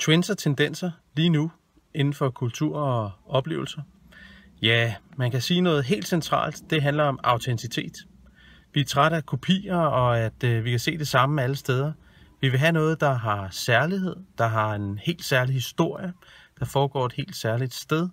Trends og tendenser lige nu inden for kultur og oplevelser? Ja, man kan sige noget helt centralt. Det handler om autenticitet. Vi er trætte af kopier, og at øh, vi kan se det samme alle steder. Vi vil have noget, der har særlighed, der har en helt særlig historie, der foregår et helt særligt sted.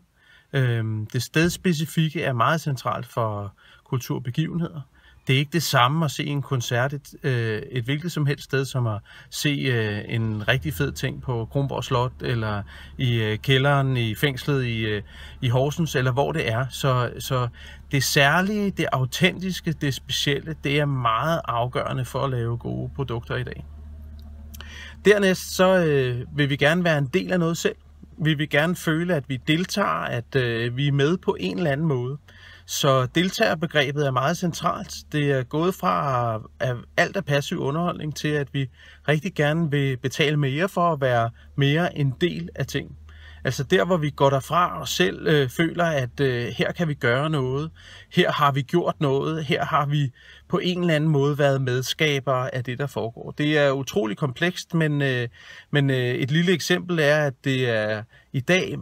Øhm, det stedspecifikke er meget centralt for kulturbegivenheder det er ikke det samme at se en koncert et, øh, et hvilket som helst sted, som at se øh, en rigtig fed ting på Kronborg Slot, eller i øh, kælderen i fængslet i, øh, i Horsens, eller hvor det er. Så, så det særlige, det autentiske, det specielle, det er meget afgørende for at lave gode produkter i dag. Dernæst så øh, vil vi gerne være en del af noget selv. Vi vil gerne føle, at vi deltager, at øh, vi er med på en eller anden måde. Så deltagerbegrebet er meget centralt. Det er gået fra at alt er passiv underholdning til, at vi rigtig gerne vil betale mere for at være mere en del af ting. Altså der, hvor vi går derfra og selv øh, føler, at øh, her kan vi gøre noget, her har vi gjort noget, her har vi på en eller anden måde været medskabere af det, der foregår. Det er utrolig komplekst, men, øh, men øh, et lille eksempel er, at det er i dag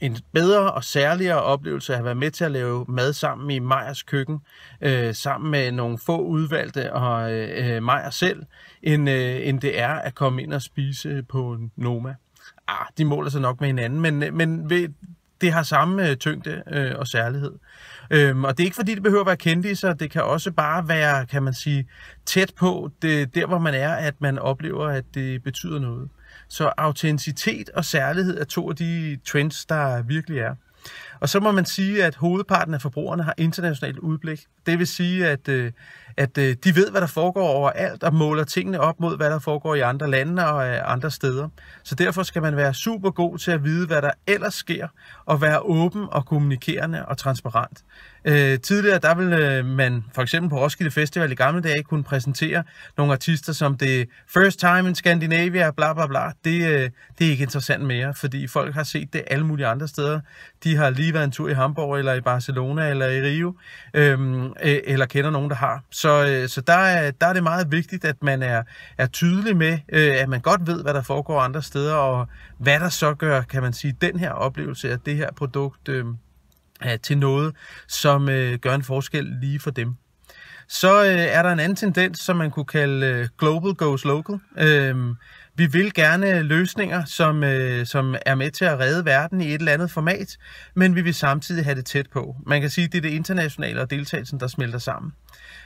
en bedre og særligere oplevelse at have været med til at lave mad sammen i Majers køkken, øh, sammen med nogle få udvalgte og øh, øh Majer selv, end, øh, end det er at komme ind og spise på Noma. Ah, de måler sig nok med hinanden, men, men ved, det har samme øh, tyngde øh, og særlighed. Øhm, og det er ikke fordi, det behøver at være sig, det kan også bare være, kan man sige, tæt på det, der, hvor man er, at man oplever, at det betyder noget. Så autenticitet og særlighed er to af de trends, der virkelig er. Og så må man sige, at hovedparten af forbrugerne har internationalt udblik. Det vil sige, at øh, at øh, de ved, hvad der foregår overalt, og måler tingene op mod, hvad der foregår i andre lande og øh, andre steder. Så derfor skal man være super god til at vide, hvad der ellers sker, og være åben og kommunikerende og transparent. Øh, tidligere, der ville øh, man for eksempel på Roskilde Festival i gamle dage kunne præsentere nogle artister som det First Time in Scandinavia, bla bla bla. Det, øh, det er ikke interessant mere, fordi folk har set det alle mulige andre steder. De har lige været en tur i Hamburg, eller i Barcelona, eller i Rio, øh, øh, eller kender nogen, der har. Så så, øh, så der, er, der er det meget vigtigt, at man er, er tydelig med, øh, at man godt ved, hvad der foregår andre steder, og hvad der så gør, kan man sige, den her oplevelse af det her produkt øh, til noget, som gør en forskel lige for dem. Så er der en anden tendens, som man kunne kalde Global Goes Local. Vi vil gerne løsninger, som, øh, som er med til at redde verden i et eller andet format, men vi vil samtidig have det tæt på. Man kan sige, at det er det internationale og deltagelsen, der smelter sammen.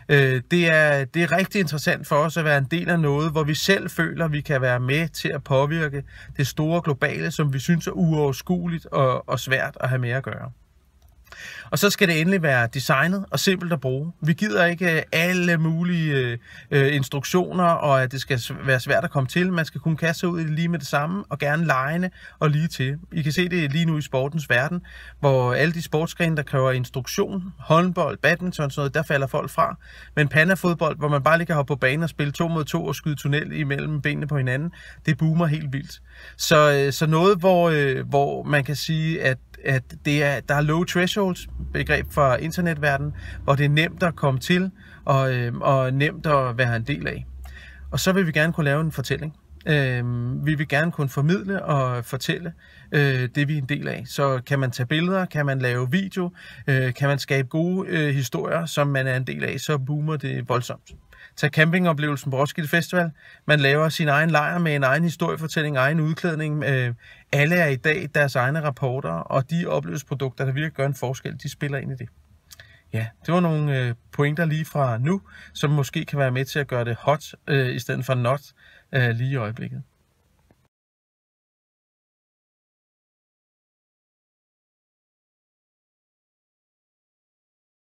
Øh, det, er, det er rigtig interessant for os at være en del af noget, hvor vi selv føler, at vi kan være med til at påvirke det store globale, som vi synes er uoverskueligt og, og svært at have med at gøre. Og så skal det endelig være designet og simpelt at bruge. Vi gider ikke øh, alle mulige øh, øh, instruktioner, og at det skal være svært at komme til. Man skal kunne kaste sig ud i det lige med det samme, og gerne lejende og lige til. I kan se det lige nu i sportens verden, hvor alle de sportsgrene, der kræver instruktion, håndbold, badminton, og sådan noget, der falder folk fra. Men pandafodbold, hvor man bare lige kan hoppe på banen og spille to mod to og skyde tunnel imellem benene på hinanden, det boomer helt vildt. Så, øh, så noget, hvor, øh, hvor man kan sige, at at det er, der er low thresholds begreb for internetverdenen, hvor det er nemt at komme til og, øh, og nemt at være en del af. Og så vil vi gerne kunne lave en fortælling. Øh, vi vil gerne kunne formidle og fortælle øh, det, vi er en del af. Så kan man tage billeder, kan man lave video, øh, kan man skabe gode øh, historier, som man er en del af, så boomer det voldsomt tage campingoplevelsen på Roskilde Festival. Man laver sin egen lejr med en egen historiefortælling, egen udklædning. Øh, alle er i dag deres egne rapporter, og de oplevelsesprodukter, der virkelig gør en forskel, de spiller ind i det. Ja, det var nogle øh, pointer lige fra nu, som måske kan være med til at gøre det hot øh, i stedet for not øh, lige i øjeblikket.